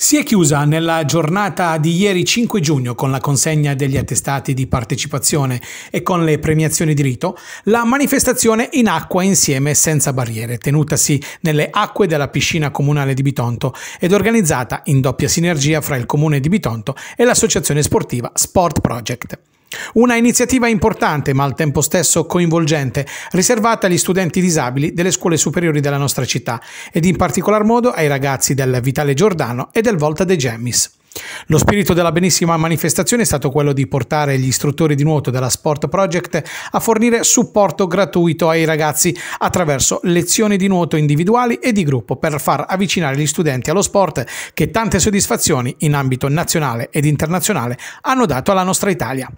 Si è chiusa nella giornata di ieri 5 giugno con la consegna degli attestati di partecipazione e con le premiazioni di rito la manifestazione in acqua insieme senza barriere, tenutasi nelle acque della piscina comunale di Bitonto ed organizzata in doppia sinergia fra il comune di Bitonto e l'associazione sportiva Sport Project. Una iniziativa importante, ma al tempo stesso coinvolgente, riservata agli studenti disabili delle scuole superiori della nostra città ed in particolar modo ai ragazzi del Vitale Giordano e del Volta De Gemmis. Lo spirito della benissima manifestazione è stato quello di portare gli istruttori di nuoto della Sport Project a fornire supporto gratuito ai ragazzi attraverso lezioni di nuoto individuali e di gruppo per far avvicinare gli studenti allo sport che tante soddisfazioni in ambito nazionale ed internazionale hanno dato alla nostra Italia.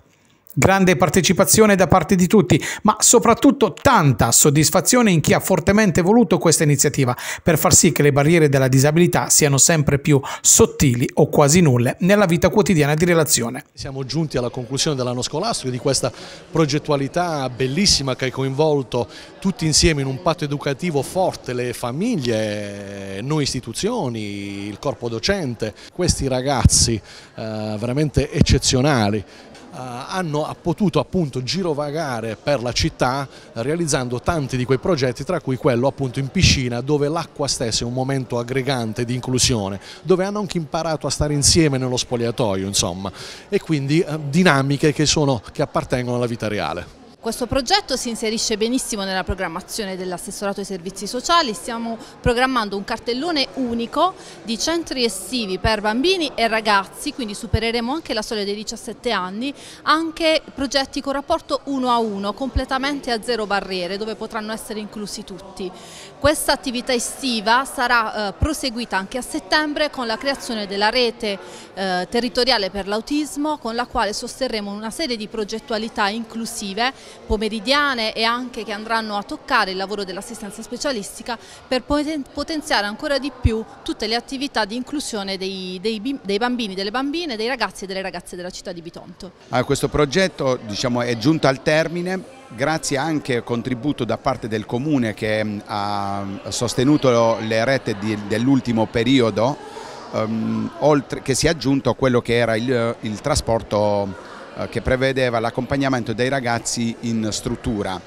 Grande partecipazione da parte di tutti, ma soprattutto tanta soddisfazione in chi ha fortemente voluto questa iniziativa per far sì che le barriere della disabilità siano sempre più sottili o quasi nulle nella vita quotidiana di relazione. Siamo giunti alla conclusione dell'anno scolastico di questa progettualità bellissima che ha coinvolto tutti insieme in un patto educativo forte le famiglie, noi istituzioni, il corpo docente, questi ragazzi eh, veramente eccezionali eh, hanno potuto appunto girovagare per la città realizzando tanti di quei progetti tra cui quello appunto in piscina dove l'acqua stessa è un momento aggregante di inclusione dove hanno anche imparato a stare insieme nello spogliatoio insomma e quindi eh, dinamiche che, sono, che appartengono alla vita reale. Questo progetto si inserisce benissimo nella programmazione dell'assessorato ai servizi sociali, stiamo programmando un cartellone unico di centri estivi per bambini e ragazzi, quindi supereremo anche la soglia dei 17 anni, anche progetti con rapporto 1 a 1, completamente a zero barriere, dove potranno essere inclusi tutti. Questa attività estiva sarà eh, proseguita anche a settembre con la creazione della rete eh, territoriale per l'autismo, con la quale sosterremo una serie di progettualità inclusive pomeridiane e anche che andranno a toccare il lavoro dell'assistenza specialistica per potenziare ancora di più tutte le attività di inclusione dei, dei, dei bambini, delle bambine, dei ragazzi e delle ragazze della città di Bitonto. Ah, questo progetto diciamo, è giunto al termine grazie anche al contributo da parte del Comune che ehm, ha sostenuto le rette dell'ultimo periodo, ehm, che si è aggiunto a quello che era il, il trasporto eh, che prevedeva l'accompagnamento dei ragazzi in struttura.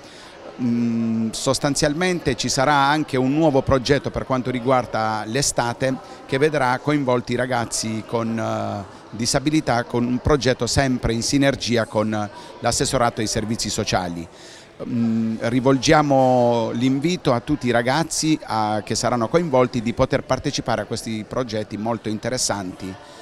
Mm, sostanzialmente ci sarà anche un nuovo progetto per quanto riguarda l'estate che vedrà coinvolti i ragazzi con eh, disabilità con un progetto sempre in sinergia con l'assessorato ai servizi sociali. Mm, rivolgiamo l'invito a tutti i ragazzi che saranno coinvolti di poter partecipare a questi progetti molto interessanti